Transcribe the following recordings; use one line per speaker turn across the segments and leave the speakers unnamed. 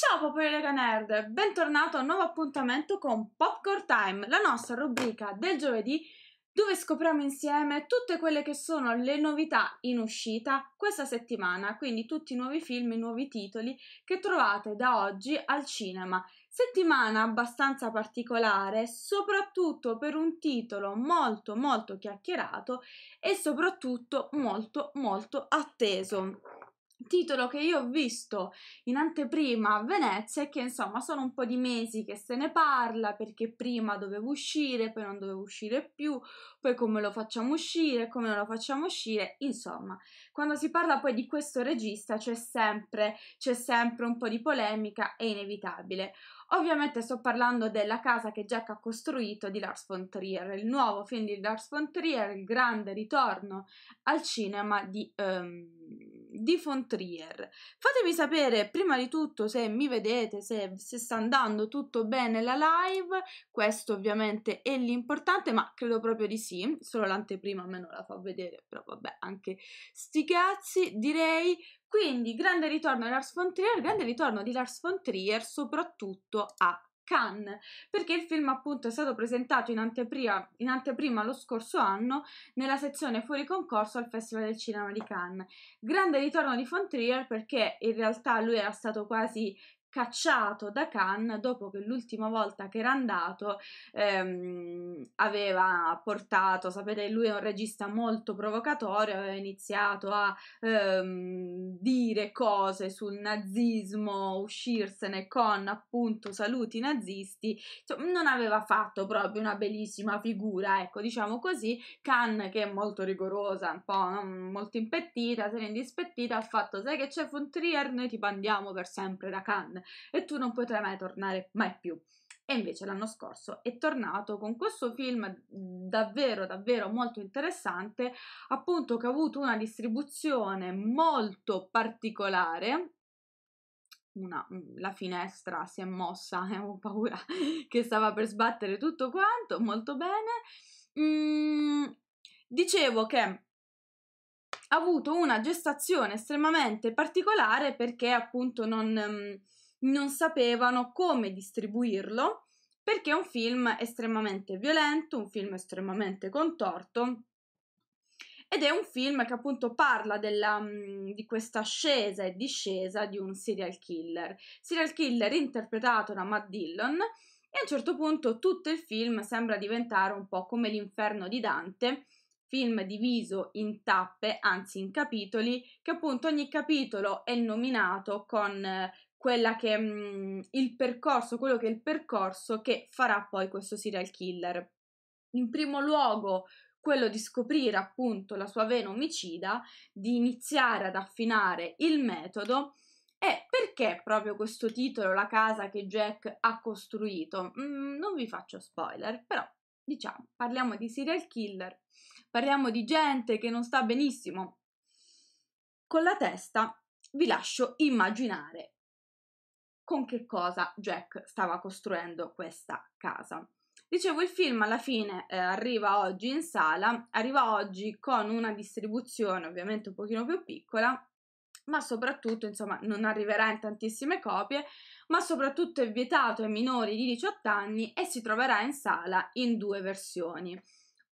Ciao Popolega Nerd, bentornato a un nuovo appuntamento con Popcorn Time, la nostra rubrica del giovedì dove scopriamo insieme tutte quelle che sono le novità in uscita questa settimana, quindi tutti i nuovi film, i nuovi titoli che trovate da oggi al cinema. Settimana abbastanza particolare, soprattutto per un titolo molto molto chiacchierato e soprattutto molto molto atteso titolo che io ho visto in anteprima a Venezia e che insomma sono un po' di mesi che se ne parla perché prima dovevo uscire, poi non dovevo uscire più, poi come lo facciamo uscire, come non lo facciamo uscire, insomma, quando si parla poi di questo regista c'è sempre, c'è sempre un po' di polemica, è inevitabile. Ovviamente sto parlando della casa che Jack ha costruito di Lars von Trier, il nuovo film di Lars von Trier, il grande ritorno al cinema di... Um, di Fontrier. Fatemi sapere prima di tutto se mi vedete, se, se sta andando tutto bene la live, questo ovviamente è l'importante, ma credo proprio di sì, solo l'anteprima a me non la fa vedere, però vabbè, anche sti cazzi, direi. Quindi grande ritorno di Lars Fontrier, grande ritorno di Lars Fontrier, soprattutto a Cannes, perché il film appunto è stato presentato in anteprima, in anteprima lo scorso anno nella sezione fuori concorso al Festival del Cinema di Cannes. Grande ritorno di Fontrier perché in realtà lui era stato quasi cacciato da Khan dopo che l'ultima volta che era andato ehm, aveva portato, sapete, lui è un regista molto provocatorio, aveva iniziato a ehm, dire cose sul nazismo, uscirsene con appunto saluti nazisti, Insomma, non aveva fatto proprio una bellissima figura, ecco, diciamo così, Khan che è molto rigorosa, un po' molto impettita, se ne è indispettita, ha fatto, sai che c'è Fontrier, noi ti bandiamo per sempre da Khan e tu non potrai mai tornare mai più. E invece l'anno scorso è tornato con questo film davvero, davvero molto interessante, appunto che ha avuto una distribuzione molto particolare, una, la finestra si è mossa, avevo paura che stava per sbattere tutto quanto, molto bene. Mm, dicevo che ha avuto una gestazione estremamente particolare perché appunto non, non sapevano come distribuirlo perché è un film estremamente violento, un film estremamente contorto ed è un film che appunto parla della, mm, di questa ascesa e discesa di un serial killer, serial killer interpretato da Matt Dillon e a un certo punto tutto il film sembra diventare un po' come l'inferno di Dante, film diviso in tappe, anzi in capitoli, che appunto ogni capitolo è nominato con eh, quella che mh, mhmm, il percorso, quello che è il percorso che farà poi questo serial killer. In primo luogo, quello di scoprire appunto la sua vena omicida, di iniziare ad affinare il metodo. E perché proprio questo titolo, La casa che Jack ha costruito? Mm, non vi faccio spoiler, però diciamo, parliamo di serial killer, parliamo di gente che non sta benissimo con la testa, vi lascio immaginare con che cosa Jack stava costruendo questa casa. Dicevo, il film alla fine eh, arriva oggi in sala, arriva oggi con una distribuzione ovviamente un pochino più piccola, ma soprattutto, insomma, non arriverà in tantissime copie, ma soprattutto è vietato ai minori di 18 anni e si troverà in sala in due versioni.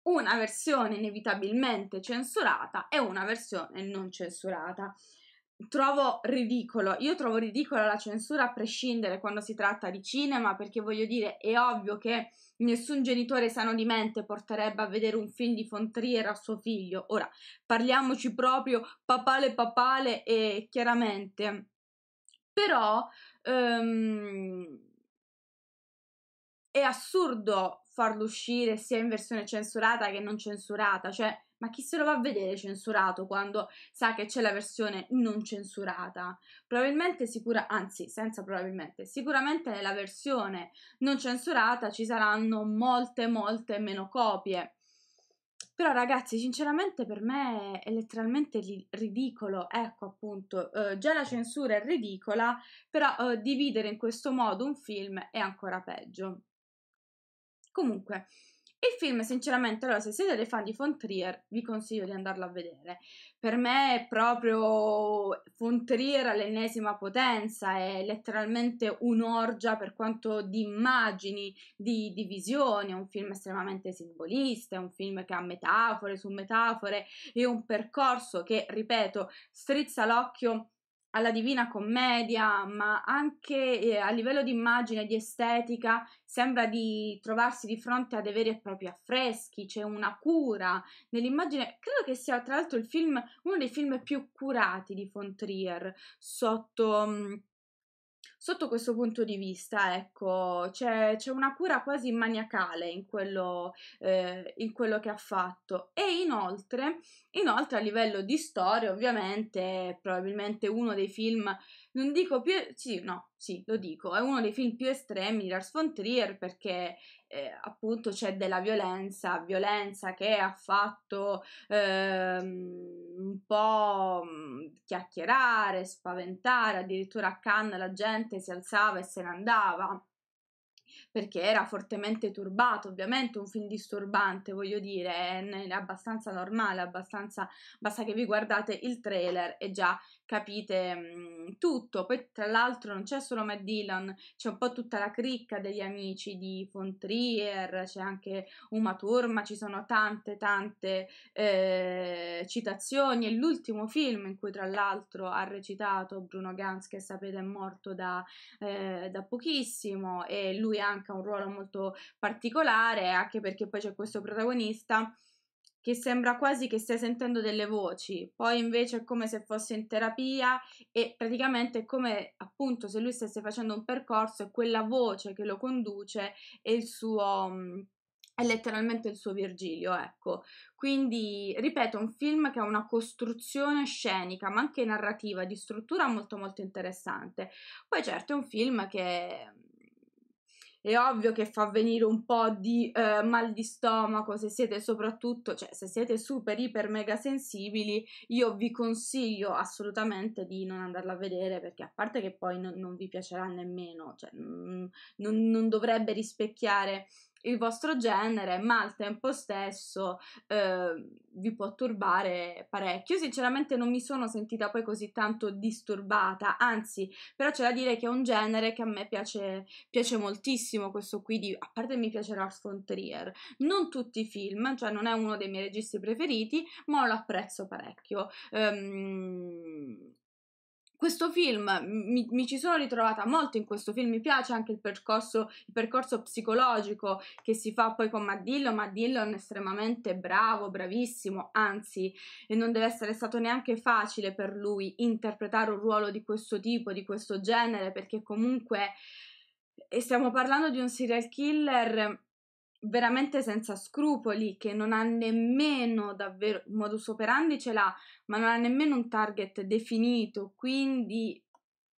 Una versione inevitabilmente censurata e una versione non censurata trovo ridicolo. Io trovo ridicola la censura a prescindere quando si tratta di cinema, perché voglio dire, è ovvio che nessun genitore sano di mente porterebbe a vedere un film di Fontrier a suo figlio. Ora, parliamoci proprio papale papale e chiaramente. Però um, è assurdo farlo uscire sia in versione censurata che non censurata, cioè ma chi se lo va a vedere censurato quando sa che c'è la versione non censurata? Probabilmente, sicura, anzi, senza probabilmente, sicuramente nella versione non censurata ci saranno molte, molte meno copie. Però ragazzi, sinceramente per me è letteralmente ridicolo, ecco appunto, eh, già la censura è ridicola, però eh, dividere in questo modo un film è ancora peggio. Comunque, il film, sinceramente, allora, se siete dei fan di Fontrier, vi consiglio di andarlo a vedere. Per me è proprio Fontrier all'ennesima potenza, è letteralmente un'orgia per quanto di immagini, di, di visioni, è un film estremamente simbolista, è un film che ha metafore su metafore, e un percorso che, ripeto, strizza l'occhio alla Divina Commedia, ma anche eh, a livello di immagine, di estetica, sembra di trovarsi di fronte a dei veri e propri affreschi, c'è una cura nell'immagine. Credo che sia tra l'altro il film, uno dei film più curati di Fontrier sotto mm, Sotto questo punto di vista, ecco, c'è, c'è una cura quasi maniacale in quello, eh, in quello che ha fatto. E inoltre, inoltre, a livello di storia, ovviamente, è probabilmente uno dei film non dico più, sì, no, sì, lo dico, è uno dei film più estremi di Lars von Trier perché eh, appunto c'è della violenza, violenza che ha fatto eh, un po' mm, chiacchierare, spaventare, addirittura a Cannes la gente si alzava e se ne andava perché era fortemente turbato, ovviamente un film disturbante, voglio dire, è abbastanza normale, abbastanza basta che vi guardate il trailer e già capite mh, mm, tutto. Poi tra l'altro non c'è solo Matt Dillon, c'è un po' tutta la cricca degli amici di Fontrier, c'è anche Uma Turma, ci sono tante tante eh, citazioni, è l'ultimo film in cui tra l'altro ha recitato Bruno Gans che sapete è morto da, eh, da pochissimo e lui anche anche un ruolo molto particolare, anche perché poi c'è questo protagonista che sembra quasi che stia sentendo delle voci, poi invece è come se fosse in terapia e praticamente è come appunto se lui stesse facendo un percorso e quella voce che lo conduce è il suo mm, è letteralmente il suo Virgilio, ecco. Quindi, ripeto, un film che ha una costruzione scenica, ma anche narrativa, di struttura molto molto interessante. Poi certo è un film che è ovvio che fa venire un po' di eh, mal di stomaco se siete soprattutto, cioè se siete super, iper, mega sensibili, io vi consiglio assolutamente di non andarla a vedere perché a parte che poi non, non vi piacerà nemmeno, cioè, mm, non, non dovrebbe rispecchiare il vostro genere, ma al tempo stesso eh, vi può turbare parecchio. Io sinceramente non mi sono sentita poi così tanto disturbata, anzi, però c'è da dire che è un genere che a me piace, piace moltissimo questo qui, di, a parte mi piace Lars von Trier, non tutti i film, cioè non è uno dei miei registi preferiti, ma lo apprezzo parecchio. Um, questo film mi, mi, ci sono ritrovata molto in questo film, mi piace anche il percorso, il percorso psicologico che si fa poi con Matt Dillon, è un estremamente bravo, bravissimo, anzi non deve essere stato neanche facile per lui interpretare un ruolo di questo tipo, di questo genere, perché comunque eh, stiamo parlando di un serial killer veramente senza scrupoli, che non ha nemmeno davvero, modus operandi ce l'ha, ma non ha nemmeno un target definito, quindi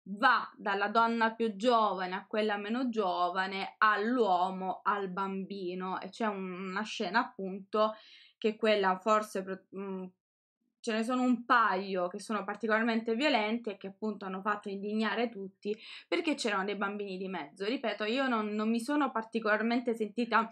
va dalla donna più giovane a quella meno giovane, all'uomo, al bambino e c'è una scena appunto che quella forse mm, ce ne sono un paio che sono particolarmente violenti e che appunto hanno fatto indignare tutti perché c'erano dei bambini di mezzo. Ripeto, io non, non mi sono particolarmente sentita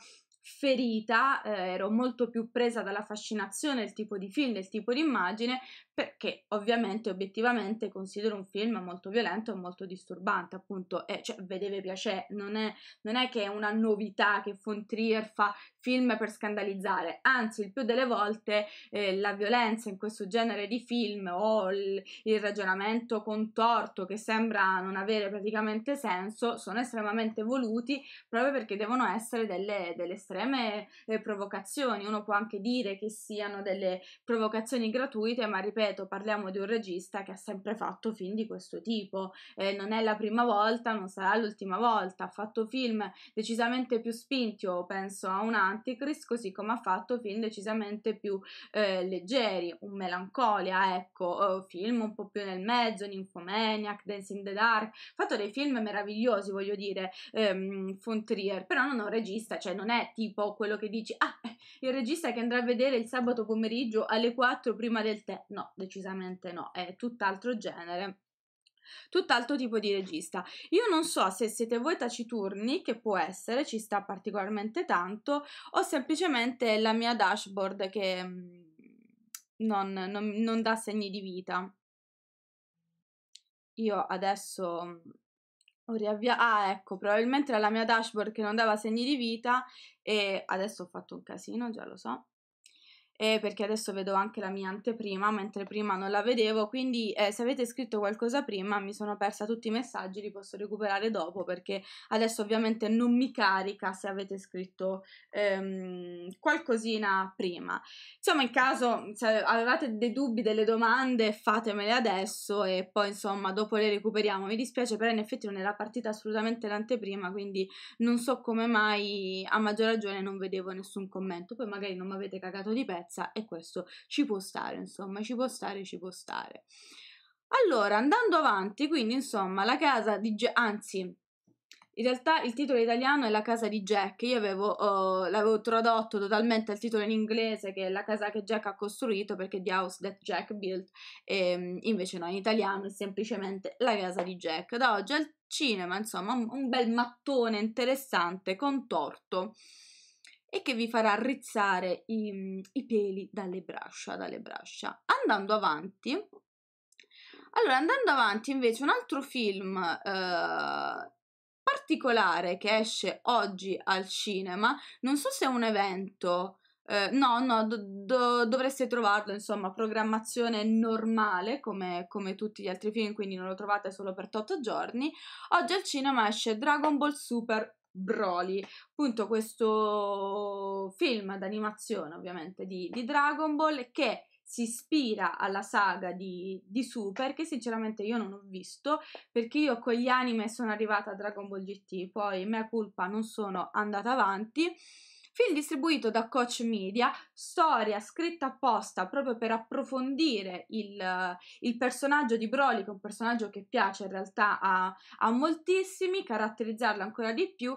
ferita, eh, ero molto più presa dalla fascinazione del tipo di film, del tipo di immagine, perché ovviamente obiettivamente considero un film molto violento e molto disturbante, appunto, e cioè vedeve piacere, non è, non è che è una novità che Fontrier fa film per scandalizzare, anzi il più delle volte eh, la violenza in questo genere di film o il, il ragionamento contorto che sembra non avere praticamente senso sono estremamente voluti proprio perché devono essere delle, delle estreme eh, provocazioni, uno può anche dire che siano delle provocazioni gratuite, ma ripeto parliamo di un regista che ha sempre fatto film di questo tipo, eh, non è la prima volta, non sarà l'ultima volta, ha fatto film decisamente più spinti, o penso a un anno Antichrist, così come ha fatto film decisamente più eh, leggeri, un Melancolia, ecco, eh, film un po' più nel mezzo, Nymphomaniac, Dancing in the Dark, ha fatto dei film meravigliosi, voglio dire, ehm, Fontrier, però non è un regista, cioè non è tipo quello che dici, ah, eh, il regista che andrà a vedere il sabato pomeriggio alle 4 prima del tè, no, decisamente no, è tutt'altro genere tutt'altro tipo di regista. Io non so se siete voi taciturni, che può essere, ci sta particolarmente tanto, o semplicemente la mia dashboard che mm, non, non, non dà segni di vita. Io adesso mm, ho riavviato. Ah, ecco, probabilmente era la mia dashboard che non dava segni di vita e adesso ho fatto un casino, già lo so eh, perché adesso vedo anche la mia anteprima, mentre prima non la vedevo, quindi eh, se avete scritto qualcosa prima mi sono persa tutti i messaggi, li posso recuperare dopo perché adesso ovviamente non mi carica se avete scritto ehm, qualcosina prima. Insomma, in caso se avevate dei dubbi, delle domande, fatemele adesso e poi insomma dopo le recuperiamo. Mi dispiace però in effetti non era partita assolutamente l'anteprima, quindi non so come mai a maggior ragione non vedevo nessun commento, poi magari non mi avete cagato di pezzo sicurezza e questo ci può stare, insomma, ci può stare, ci può stare. Allora, andando avanti, quindi insomma, la casa di anzi, in realtà il titolo italiano è La casa di Jack, io avevo, uh, l'avevo tradotto totalmente al titolo in inglese che è La casa che Jack ha costruito perché The House That Jack Built, e, ehm, invece no, in italiano è semplicemente La casa di Jack. Da oggi al cinema, insomma, un bel mattone interessante, contorto e che vi farà rizzare i, i peli dalle braccia, dalle braccia. Andando avanti, allora andando avanti invece un altro film eh, particolare che esce oggi al cinema, non so se è un evento, eh, no, no, do, do, dovreste trovarlo, insomma, programmazione normale come, come, tutti gli altri film, quindi non lo trovate solo per 8 giorni. Oggi al cinema esce Dragon Ball Super Broly, appunto questo film d'animazione ovviamente di, di Dragon Ball che si ispira alla saga di, di, Super che sinceramente io non ho visto perché io con gli anime sono arrivata a Dragon Ball GT poi mea culpa non sono andata avanti Film distribuito da Coach Media, storia scritta apposta proprio per approfondire il, il personaggio di Broly, che è un personaggio che piace in realtà a, a moltissimi, caratterizzarlo ancora di più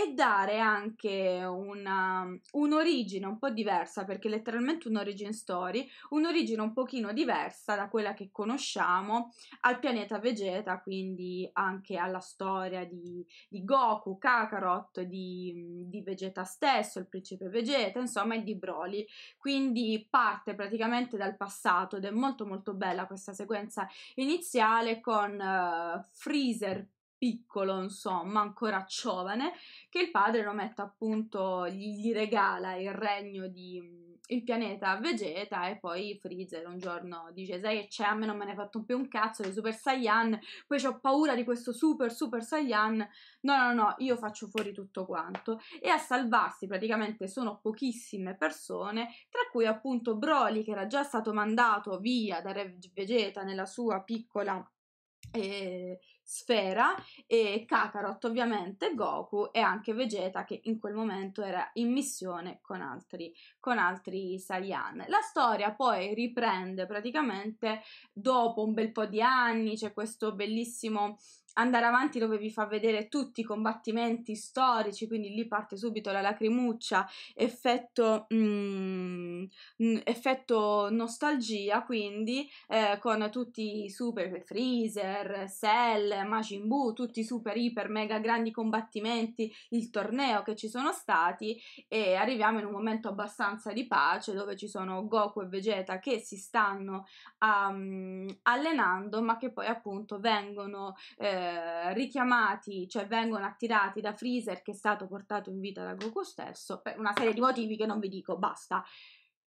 e dare anche una, un'origine un po' diversa, perché letteralmente un'origine story, un'origine un pochino diversa da quella che conosciamo al pianeta Vegeta, quindi anche alla storia di, di Goku, Kakarot, di, di, Vegeta stesso, il principe Vegeta, insomma, e di Broly. Quindi parte praticamente dal passato ed è molto molto bella questa sequenza iniziale con uh, Freezer piccolo, insomma, ancora giovane, che il padre lo mette appunto, gli, gli regala il regno di mm, il pianeta Vegeta e poi Freezer un giorno dice sai che c'è a me non me ne hai fatto più un cazzo di Super Saiyan poi ho paura di questo Super Super Saiyan no no no io faccio fuori tutto quanto e a salvarsi praticamente sono pochissime persone tra cui appunto Broly che era già stato mandato via da Re Vegeta nella sua piccola eh, Sfera e Kakarot ovviamente, Goku e anche Vegeta che in quel momento era in missione con altri, con altri Saiyan. La storia poi riprende praticamente dopo un bel po' di anni, c'è questo bellissimo andare avanti dove vi fa vedere tutti i combattimenti storici, quindi lì parte subito la lacrimuccia, effetto, mm, mm, effetto nostalgia, quindi eh, con tutti i super Freezer, Cell, Majin Buu, tutti i super, iper, mega grandi combattimenti, il torneo che ci sono stati e arriviamo in un momento abbastanza di pace dove ci sono Goku e Vegeta che si stanno um, allenando ma che poi appunto vengono... Eh, eh, richiamati, cioè vengono attirati da Freezer che è stato portato in vita da Goku stesso per una serie di motivi che non vi dico, basta.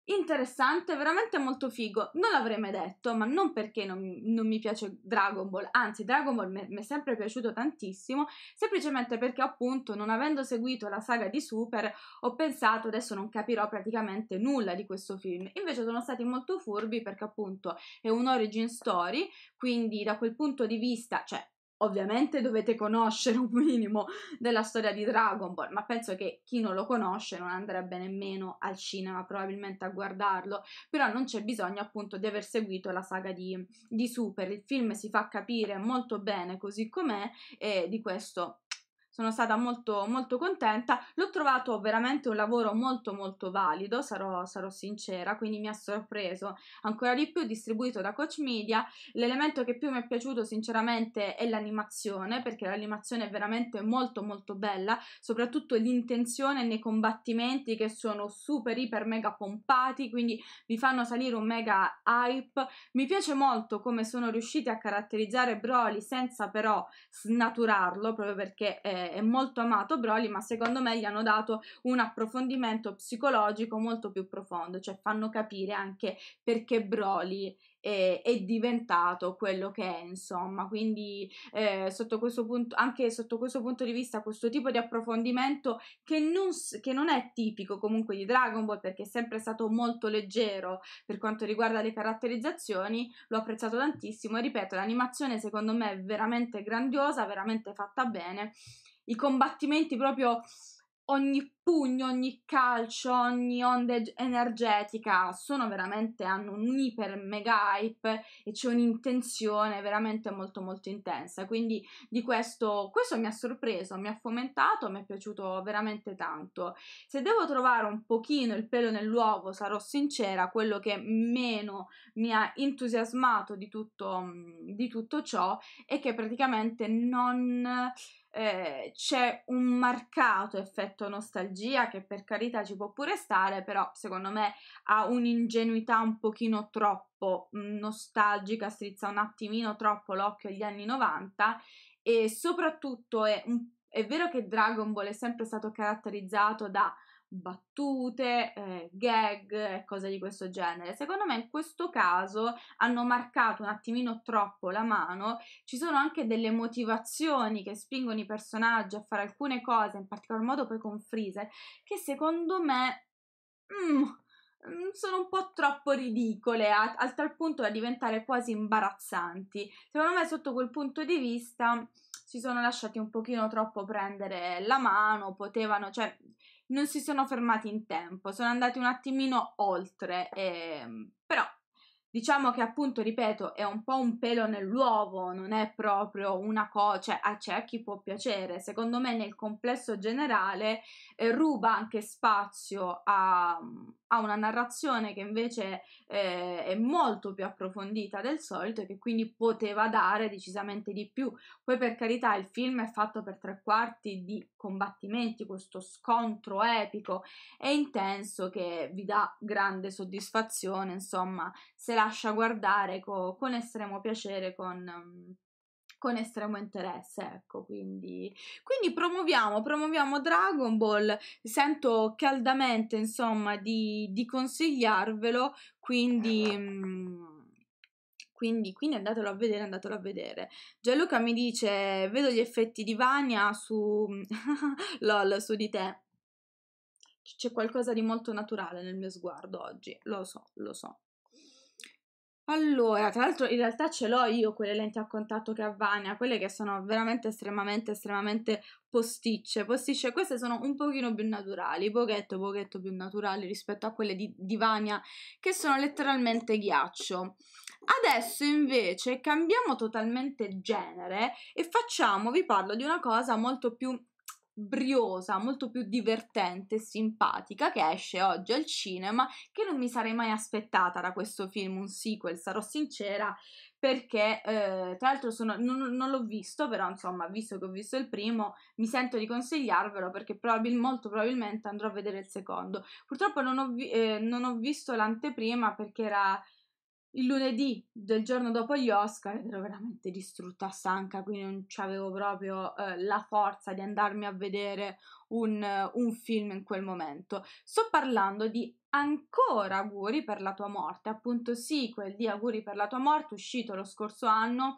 Interessante, veramente molto figo. Non l'avrei mai detto, ma non perché non, non mi piace Dragon Ball, anzi, Dragon Ball mi è sempre piaciuto tantissimo, semplicemente perché appunto non avendo seguito la saga di Super ho pensato adesso non capirò praticamente nulla di questo film. Invece sono stati molto furbi perché appunto è un origin story, quindi da quel punto di vista, cioè ovviamente dovete conoscere un minimo della storia di Dragon Ball, ma penso che chi non lo conosce non andrebbe nemmeno al cinema probabilmente a guardarlo, però non c'è bisogno appunto di aver seguito la saga di, di Super, il film si fa capire molto bene così com'è e di questo sono stata molto, molto contenta. L'ho trovato veramente un lavoro molto, molto valido, sarò, sarò sincera, quindi mi ha sorpreso ancora di più. Distribuito da Coach Media, l'elemento che più mi è piaciuto, sinceramente, è l'animazione, perché l'animazione è veramente molto, molto bella, soprattutto l'intenzione nei combattimenti che sono super, iper, mega pompati, quindi vi fanno salire un mega hype. Mi piace molto come sono riusciti a caratterizzare Broly senza però snaturarlo, proprio perché. Eh, è, molto amato Broly, ma secondo me gli hanno dato un approfondimento psicologico molto più profondo, cioè fanno capire anche perché Broly è, è, diventato quello che è, insomma. Quindi, eh, sotto questo punto, anche sotto questo punto di vista, questo tipo di approfondimento che non, che non è tipico comunque di Dragon Ball, perché è sempre stato molto leggero per quanto riguarda le caratterizzazioni, l'ho apprezzato tantissimo. E ripeto, l'animazione secondo me è veramente grandiosa, veramente fatta bene i combattimenti proprio ogni pugno, ogni calcio, ogni onda energetica sono veramente hanno un iper mega hype e c'è un'intenzione veramente molto molto intensa. Quindi di questo questo mi ha sorpreso, mi ha fomentato, mi è piaciuto veramente tanto. Se devo trovare un pochino il pelo nell'uovo, sarò sincera, quello che meno mi ha entusiasmato di tutto mhmm, di tutto ciò è che praticamente non eh, c'è un marcato effetto nostalgia che per carità ci può pure stare, però secondo me ha un'ingenuità un pochino troppo mm, nostalgica, strizza un attimino troppo l'occhio agli anni 90 e soprattutto è, un, è vero che Dragon Ball è sempre stato caratterizzato da battute, eh, gag e cose di questo genere. Secondo me in questo caso hanno marcato un attimino troppo la mano, ci sono anche delle motivazioni che spingono i personaggi a fare alcune cose, in particolar modo poi con Freezer, che secondo me... Mm, mm sono un po' troppo ridicole, a, a tal punto da diventare quasi imbarazzanti. Secondo me, sotto quel punto di vista, si sono lasciati un pochino troppo prendere la mano, potevano, cioè, non si sono fermati in tempo, sono andati un attimino oltre, e, ehm, però diciamo che appunto, ripeto, è un po' un pelo nell'uovo, non è proprio una cosa, cioè a chi può piacere, secondo me nel complesso generale eh, ruba anche spazio a, a, una narrazione che invece eh, è molto più approfondita del solito e che quindi poteva dare decisamente di più. Poi per carità il film è fatto per tre quarti di combattimenti, questo scontro epico e intenso che vi dà grande soddisfazione, insomma, se lascia guardare co- con estremo piacere, con con estremo interesse, ecco, quindi, quindi promuoviamo, promuoviamo Dragon Ball, sento caldamente, insomma, di, di consigliarvelo, quindi... Eh. Mm, quindi, quindi, andatelo a vedere, andatelo a vedere. Gianluca mi dice, vedo gli effetti di Vania su... lol, su di te. C'è qualcosa di molto naturale nel mio sguardo oggi, lo so, lo so. Allora, tra l'altro in realtà ce l'ho io quelle lenti a contatto che avvania, quelle che sono veramente estremamente, estremamente posticce. Posticce queste sono un pochino più naturali, pochetto, pochetto più naturali rispetto a quelle di, di Vania che sono letteralmente ghiaccio. Adesso invece cambiamo totalmente genere e facciamo, vi parlo di una cosa molto più briosa, molto più divertente e simpatica che esce oggi al cinema, che non mi sarei mai aspettata da questo film, un sequel, sarò sincera, perché eh, tra l'altro sono, non, non, l'ho visto, però insomma, visto che ho visto il primo, mi sento di consigliarvelo perché probabil, molto probabilmente andrò a vedere il secondo. Purtroppo non ho, vi, eh, non ho visto l'anteprima perché era il lunedì del giorno dopo gli Oscar ero veramente distrutta, stanca, quindi non avevo proprio eh, la forza di andarmi a vedere un, un, film in quel momento. Sto parlando di ancora auguri per la tua morte, appunto sequel di auguri per la tua morte uscito lo scorso anno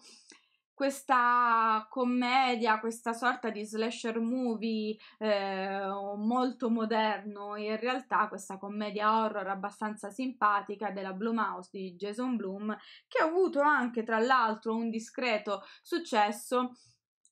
questa commedia, questa sorta di slasher movie eh, molto moderno, in realtà questa commedia horror abbastanza simpatica della Blue Mouse di Jason Bloom, che ha avuto anche tra l'altro un discreto successo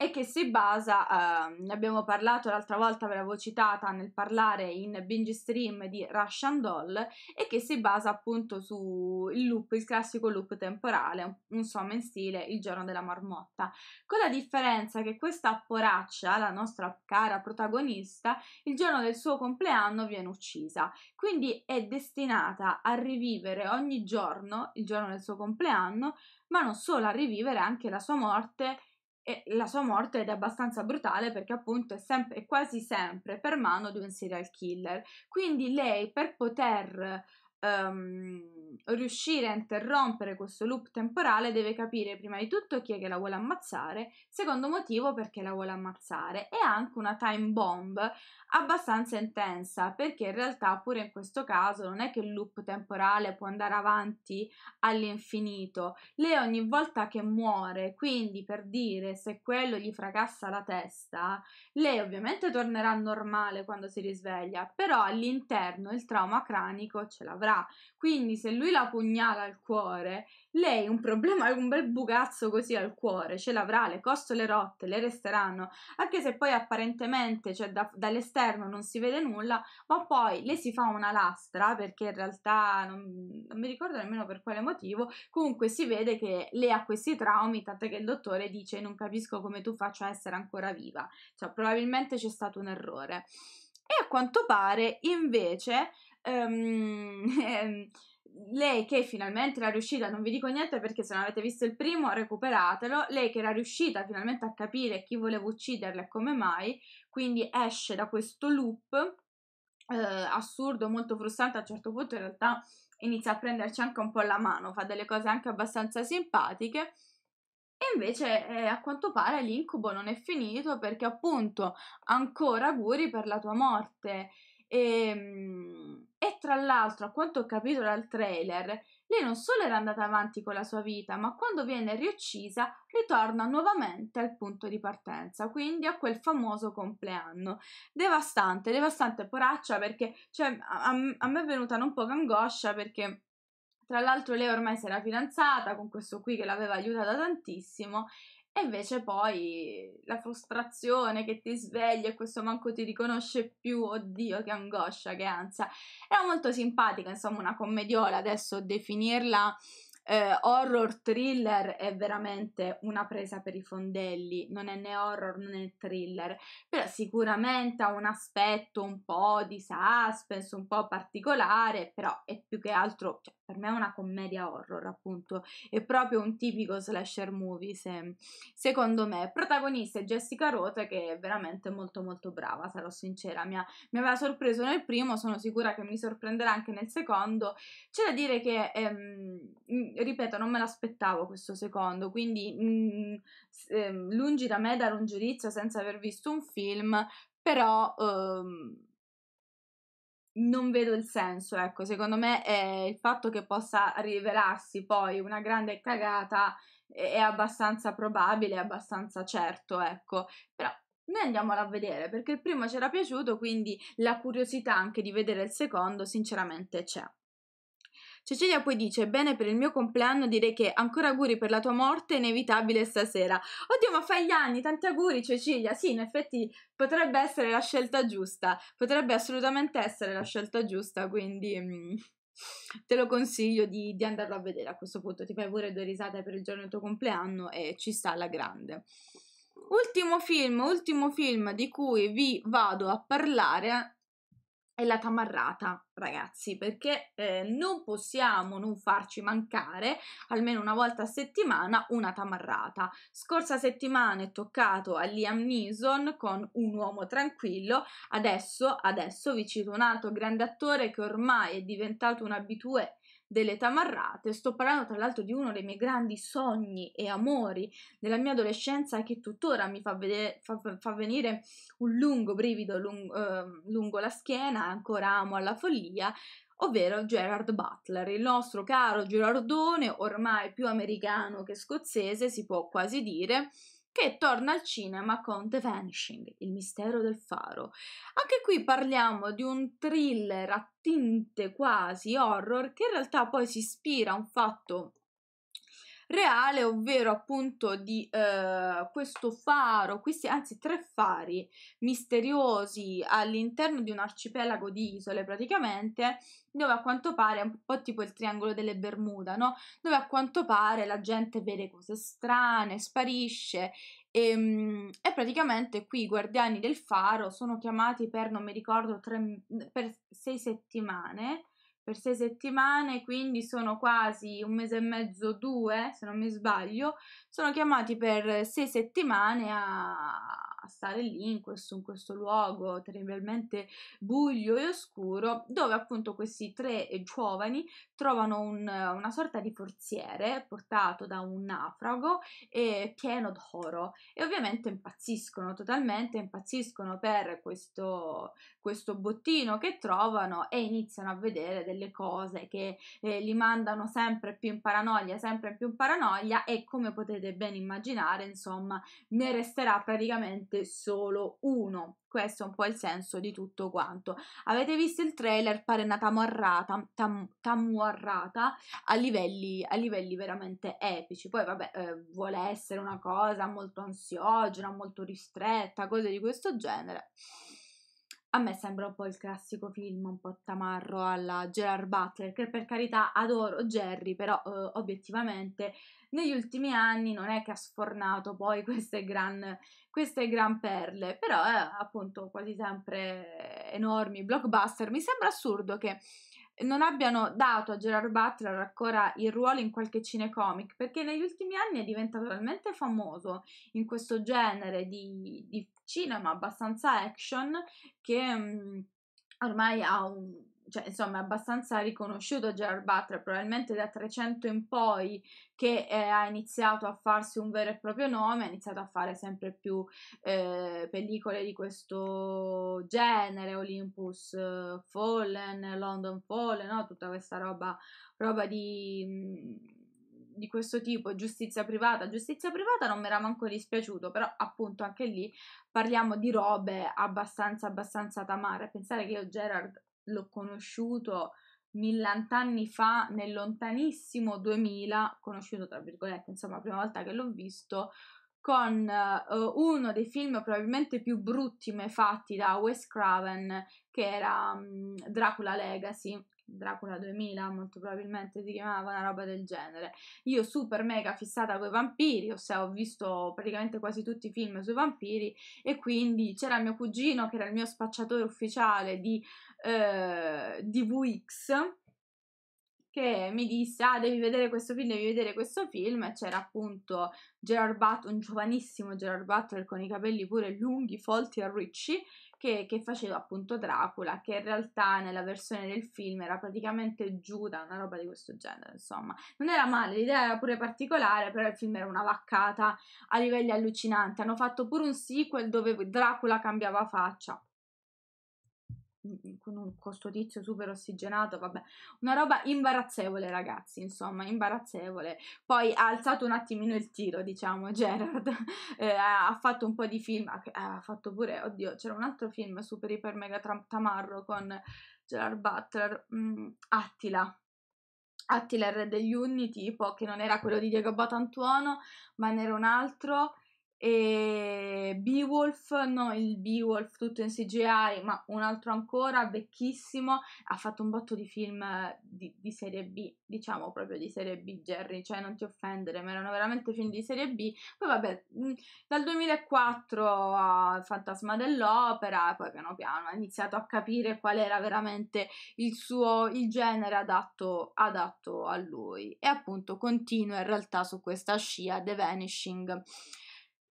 e che si basa, eh, ne abbiamo parlato l'altra volta, ve l'avevo citata nel parlare in binge stream di Russian Doll, e che si basa appunto sul loop, il classico loop temporale, insomma in stile il giorno della marmotta, con la differenza che questa poraccia, la nostra cara protagonista, il giorno del suo compleanno viene uccisa, quindi è destinata a rivivere ogni giorno, il giorno del suo compleanno, ma non solo, a rivivere anche la sua morte e la sua morte è abbastanza brutale perché appunto è, sempre, è quasi sempre per mano di un serial killer. Quindi lei per poter um, riuscire a interrompere questo loop temporale deve capire prima di tutto chi è che la vuole ammazzare, secondo motivo perché la vuole ammazzare e anche una time bomb abbastanza intensa perché in realtà pure in questo caso non è che il loop temporale può andare avanti all'infinito, lei ogni volta che muore, quindi per dire se quello gli fracassa la testa, lei ovviamente tornerà normale quando si risveglia, però all'interno il trauma cranico ce l'avrà avrà. Quindi se lui la pugnala al cuore, lei un problema, un bel bucazzo così al cuore ce l'avrà, le costole rotte le resteranno, anche se poi apparentemente, cioè da, dall'esterno non si vede nulla, ma poi le si fa una lastra perché in realtà non, non mi ricordo nemmeno per quale motivo, comunque si vede che lei ha questi traumi, tanto che il dottore dice non capisco come tu faccia a essere ancora viva, cioè probabilmente c'è stato un errore. E a quanto pare invece Um, ehm, lei che finalmente era riuscita, non vi dico niente perché se non avete visto il primo recuperatelo, lei che era riuscita finalmente a capire chi voleva ucciderla e come mai, quindi esce da questo loop eh, assurdo, molto frustrante, a un certo punto in realtà inizia a prenderci anche un po' la mano, fa delle cose anche abbastanza simpatiche. E invece eh, a quanto pare l'incubo non è finito perché appunto ancora auguri per la tua morte. E, ehm, e tra l'altro, a quanto ho capito dal trailer, lei non solo era andata avanti con la sua vita, ma quando viene riuccisa ritorna nuovamente al punto di partenza, quindi a quel famoso compleanno. Devastante, devastante poraccia perché cioè, a, a me è venuta non poca angoscia perché tra l'altro lei ormai si era fidanzata con questo qui che l'aveva aiutata tantissimo e invece poi la frustrazione che ti sveglia e questo manco ti riconosce più, oddio che angoscia, che ansia. Era molto simpatica, insomma una commediola, adesso definirla eh, horror thriller è veramente una presa per i fondelli, non è né horror né thriller, però sicuramente ha un aspetto un po' di suspense, un po' particolare, però è più che altro, cioè, per me è una commedia horror, appunto, è proprio un tipico slasher movie, se, secondo me. Protagonista è Jessica Rote, che è veramente molto molto brava, sarò sincera, mi, ha, mi aveva sorpreso nel primo, sono sicura che mi sorprenderà anche nel secondo. C'è da dire che, ehm, mm, ripeto, non me l'aspettavo questo secondo, quindi mh, mm, ehm, lungi da me dare un giudizio senza aver visto un film, però... Ehm, non vedo il senso, ecco, secondo me eh, il fatto che possa rivelarsi poi una grande cagata eh, è abbastanza probabile, è abbastanza certo, ecco, però noi andiamola a vedere perché il primo ci era piaciuto, quindi la curiosità anche di vedere il secondo sinceramente c'è. Cecilia poi dice: Bene, per il mio compleanno direi che ancora auguri per la tua morte, inevitabile stasera. Oddio, ma fai gli anni, tanti auguri, Cecilia. Sì, in effetti potrebbe essere la scelta giusta. Potrebbe assolutamente essere la scelta giusta, quindi. Mm, te lo consiglio di, di andarlo a vedere a questo punto. Ti fai pure due risate per il giorno del tuo compleanno e ci sta alla grande. Ultimo film, ultimo film di cui vi vado a parlare è la tamarrata, ragazzi, perché eh, non possiamo non farci mancare almeno una volta a settimana una tamarrata. Scorsa settimana è toccato a Liam Neeson con Un uomo tranquillo, adesso, adesso vi cito un altro grande attore che ormai è diventato un abitue delle tamarrate. Sto parlando tra l'altro di uno dei miei grandi sogni e amori della mia adolescenza che tuttora mi fa, vedere, fa, fa venire un lungo brivido lungo, eh, lungo la schiena, ancora amo alla follia ovvero Gerard Butler, il nostro caro Gerardone, ormai più americano che scozzese, si può quasi dire, che torna al cinema con The Vanishing, il mistero del faro. Anche qui parliamo di un thriller a tinte quasi horror che in realtà poi si ispira a un fatto reale, ovvero appunto di eh, questo faro, questi anzi tre fari misteriosi all'interno di un arcipelago di isole praticamente, dove a quanto pare è un po' tipo il triangolo delle Bermuda, no? Dove a quanto pare la gente vede cose strane, sparisce e, ehm, e, praticamente qui i guardiani del faro sono chiamati per, non mi ricordo, tre, per sei settimane per sei settimane, quindi sono quasi un mese e mezzo, due, se non mi sbaglio, sono chiamati per sei settimane a, a stare lì in questo, in questo, luogo terribilmente buio e oscuro, dove appunto questi tre giovani trovano un, una sorta di forziere portato da un naufrago e pieno d'oro e ovviamente impazziscono totalmente, impazziscono per questo, questo bottino che trovano e iniziano a vedere delle cose che eh, li mandano sempre più in paranoia, sempre più in paranoia e come potete ben immaginare, insomma, ne resterà praticamente solo uno. Questo è un po' il senso di tutto quanto. Avete visto il trailer, pare una tamuarrata, tam, tamuarrata a, livelli, a livelli veramente epici. Poi, vabbè, eh, vuole essere una cosa molto ansiogena, molto ristretta, cose di questo genere a me sembra un po' il classico film un po' tamarro alla Gerard Butler, che per carità adoro Jerry, però eh, obiettivamente negli ultimi anni non è che ha sfornato poi queste gran, queste gran perle, però eh, appunto quasi sempre enormi blockbuster. Mi sembra assurdo che non abbiano dato a Gerard Butler ancora il ruolo in qualche cinecomic, perché negli ultimi anni è diventato talmente famoso in questo genere di, di cinema abbastanza action che mh, mhmm, ormai ha un, cioè, insomma, è abbastanza riconosciuto Gerard Butler, probabilmente da 300 in poi che eh, ha iniziato a farsi un vero e proprio nome, ha iniziato a fare sempre più eh, pellicole di questo genere, Olympus eh, Fallen, London Fallen, no? tutta questa roba, roba di... Mh, mhmm, di questo tipo, giustizia privata, giustizia privata non mi era manco dispiaciuto, però appunto anche lì parliamo di robe abbastanza, abbastanza tamare. Pensare che io Gerard l'ho conosciuto millant'anni fa, nel lontanissimo 2000, conosciuto tra virgolette, insomma, la prima volta che l'ho visto, con uh, uno dei film probabilmente più brutti mai fatti da Wes Craven, che era um, Dracula Legacy, Dracula 2000 molto probabilmente si chiamava una roba del genere. Io super mega fissata con i vampiri, ossia ho visto praticamente quasi tutti i film sui vampiri e quindi c'era mio cugino che era il mio spacciatore ufficiale di, eh, di che mi disse ah devi vedere questo film, devi vedere questo film e c'era appunto Gerard Butler, un giovanissimo Gerard Butler con i capelli pure lunghi, folti e ricci che, che, faceva appunto Dracula, che in realtà nella versione del film era praticamente Giuda, una roba di questo genere, insomma. Non era male, l'idea era pure particolare, però il film era una vaccata a livelli allucinanti. Hanno fatto pure un sequel dove Dracula cambiava faccia con un costodizio super ossigenato, vabbè, una roba imbarazzevole, ragazzi, insomma, imbarazzevole. Poi ha alzato un attimino il tiro, diciamo, Gerard, eh, ha fatto un po' di film, ha, fatto pure, oddio, c'era un altro film super iper mega Trump, tamarro con Gerard Butler, mh, mm, Attila. Attila il re degli Unni, tipo, che non era quello di Diego Batantuono, ma ne era un altro e Beowulf, no il Beowulf tutto in CGI, ma un altro ancora, vecchissimo, ha fatto un botto di film eh, di, di, serie B, diciamo proprio di serie B, Jerry, cioè non ti offendere, ma erano veramente film di serie B. Poi vabbè, mm, dal 2004 a Fantasma dell'Opera, poi piano piano ha iniziato a capire qual era veramente il suo, il genere adatto, adatto a lui. E appunto continua in realtà su questa scia, The Vanishing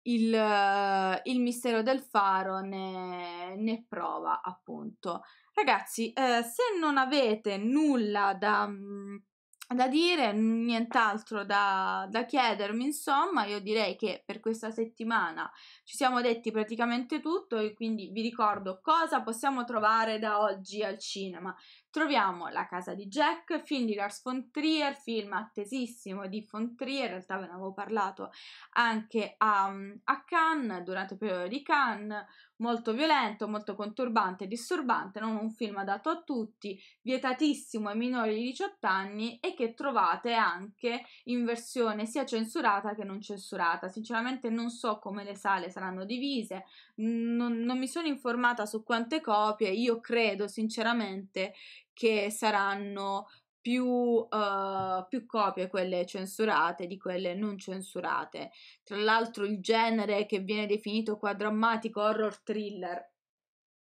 il, eh, il mistero del faro ne, ne prova appunto. Ragazzi, eh, se non avete nulla da, mm, da dire, nient'altro da, da chiedermi, insomma, io direi che per questa settimana ci siamo detti praticamente tutto e quindi vi ricordo cosa possiamo trovare da oggi al cinema. Troviamo La casa di Jack, film di Lars von Trier, film attesissimo di von Trier, in realtà ve ne avevo parlato anche a, a Cannes, durante il periodo di Cannes, molto violento, molto conturbante e disturbante, non un film adatto a tutti, vietatissimo ai minori di 18 anni e che trovate anche in versione sia censurata che non censurata. Sinceramente non so come le sale saranno divise, non, non mi sono informata su quante copie, io credo sinceramente che saranno più, uh, più, copie quelle censurate di quelle non censurate. Tra l'altro il genere che viene definito qua drammatico horror thriller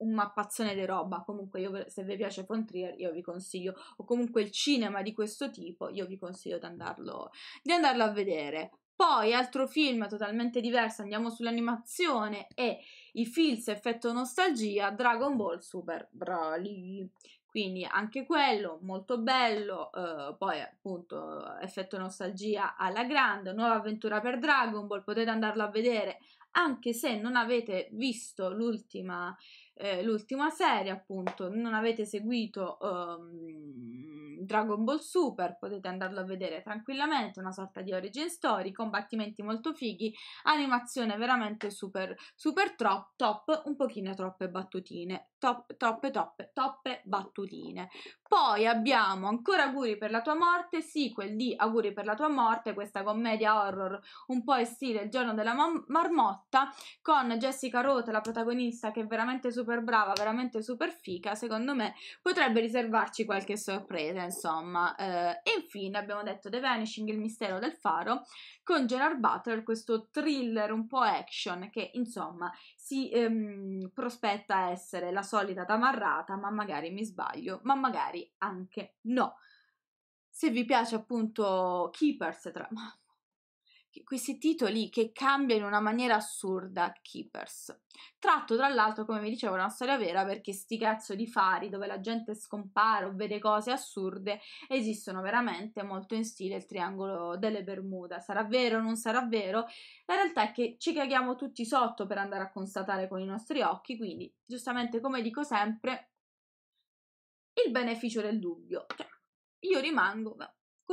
un mappazzone di roba, comunque io, se vi piace Von Trier io vi consiglio, o comunque il cinema di questo tipo io vi consiglio di andarlo, di andarlo a vedere. Poi altro film totalmente diverso, andiamo sull'animazione e i films effetto nostalgia Dragon Ball Super Broly, quindi anche quello molto bello, eh, poi appunto effetto nostalgia alla grande, nuova avventura per Dragon Ball, potete andarlo a vedere anche se non avete visto l'ultima eh, l'ultima serie, appunto, non avete seguito um, Dragon Ball Super, potete andarlo a vedere tranquillamente, una sorta di origin story, combattimenti molto fighi, animazione veramente super, super trop, top, un pochino troppe battutine, top, troppe, toppe, toppe battutine. Poi abbiamo ancora Auguri per la tua morte, sequel di Auguri per la tua morte, questa commedia horror un po' in stile Il giorno della marmotta, con Jessica Roth, la protagonista che è veramente super super brava, veramente super fica, secondo me potrebbe riservarci qualche sorpresa, insomma. Eh, e infine abbiamo detto The Vanishing, il mistero del faro, con Gerard Butler, questo thriller un po' action che, insomma, si ehm, prospetta essere la solita tamarrata, ma magari mi sbaglio, ma magari anche no. Se vi piace appunto Keepers, tra... questi titoli che cambiano in una maniera assurda Keepers. Tratto tra l'altro, come vi dicevo, una storia vera perché sti cazzo di fari dove la gente scompare o vede cose assurde esistono veramente molto in stile il triangolo delle Bermuda. Sarà vero o non sarà vero? La realtà è che ci caghiamo tutti sotto per andare a constatare con i nostri occhi, quindi giustamente come dico sempre, il beneficio del dubbio. Cioè, io rimango,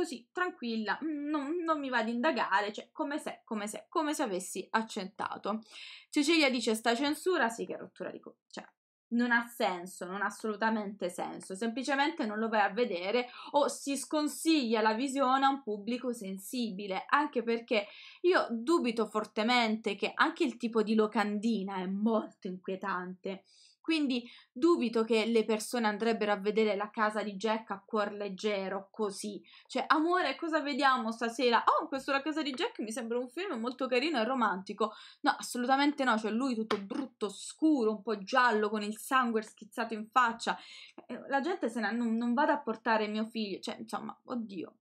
così tranquilla, mm, non, non mi vado ad indagare, cioè come se, come se, come se avessi accettato. Cecilia dice sta censura, sì che rottura di... Co- cioè, non ha senso, non ha assolutamente senso, semplicemente non lo vai a vedere o si sconsiglia la visione a un pubblico sensibile, anche perché io dubito fortemente che anche il tipo di locandina è molto inquietante. Quindi dubito che le persone andrebbero a vedere la casa di Jack a cuor leggero, così. Cioè, amore, cosa vediamo stasera? Oh, questo La casa di Jack mi sembra un film molto carino e romantico. No, assolutamente no. Cioè, lui tutto brutto, scuro, un po' giallo, con il sangue schizzato in faccia. Eh, la gente se ne... non, non vada a portare mio figlio. Cioè, insomma, oddio.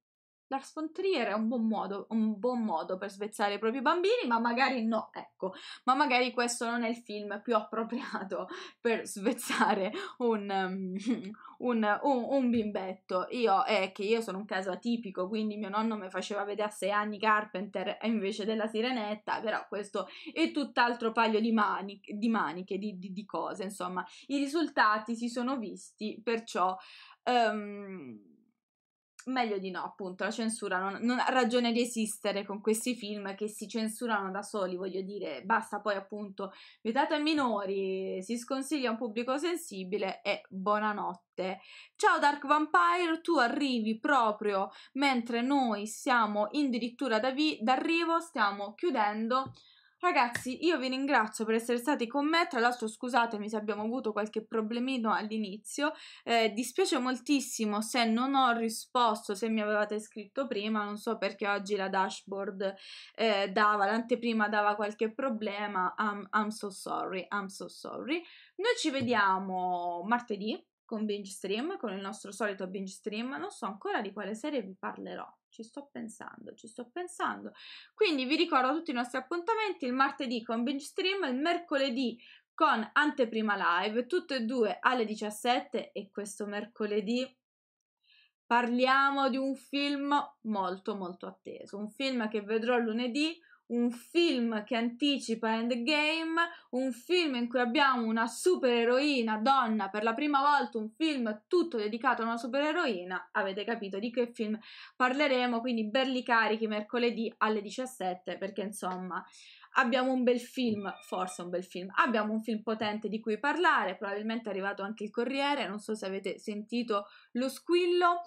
Lars von Trier è un buon, modo, un buon modo, per svezzare i propri bambini, ma magari no, ecco, ma magari questo non è il film più appropriato per svezzare un, um, un, un, un bimbetto. Io, è che io sono un caso atipico, quindi mio nonno mi faceva vedere a sei anni Carpenter invece della sirenetta, però questo è tutt'altro paio di, mani, di maniche, di, di, di, cose, insomma. I risultati si sono visti, perciò... Um, meglio di no, appunto, la censura non, non, ha ragione di esistere con questi film che si censurano da soli, voglio dire, basta poi appunto vietate ai minori, si sconsiglia a un pubblico sensibile e buonanotte. Ciao Dark Vampire, tu arrivi proprio mentre noi siamo in dirittura d'arrivo, stiamo chiudendo. Ragazzi, io vi ringrazio per essere stati con me, tra l'altro scusatemi se abbiamo avuto qualche problemino all'inizio, eh, dispiace moltissimo se non ho risposto, se mi avevate scritto prima, non so perché oggi la dashboard eh, dava, l'anteprima dava qualche problema, I'm, I'm so sorry, I'm so sorry. Noi ci vediamo martedì con Binge Stream, con il nostro solito Binge Stream, non so ancora di quale serie vi parlerò ci sto pensando, ci sto pensando. Quindi vi ricordo tutti i nostri appuntamenti, il martedì con binge stream, il mercoledì con anteprima live, tutte e due alle 17 e questo mercoledì parliamo di un film molto molto atteso, un film che vedrò lunedì, un film che anticipa Endgame, un film in cui abbiamo una supereroina donna per la prima volta, un film tutto dedicato a una supereroina. Avete capito di che film parleremo, quindi belli carichi mercoledì alle 17 perché insomma abbiamo un bel film, forse un bel film, abbiamo un film potente di cui parlare, probabilmente è arrivato anche il Corriere, non so se avete sentito lo squillo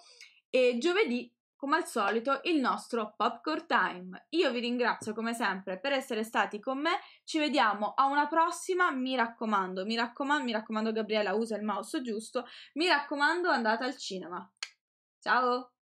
e giovedì come al solito il nostro Popcorn Time. Io vi ringrazio come sempre per essere stati con me, ci vediamo a una prossima, mi raccomando, mi raccomando, mi raccomando Gabriela usa il mouse giusto, mi raccomando andate al cinema. Ciao!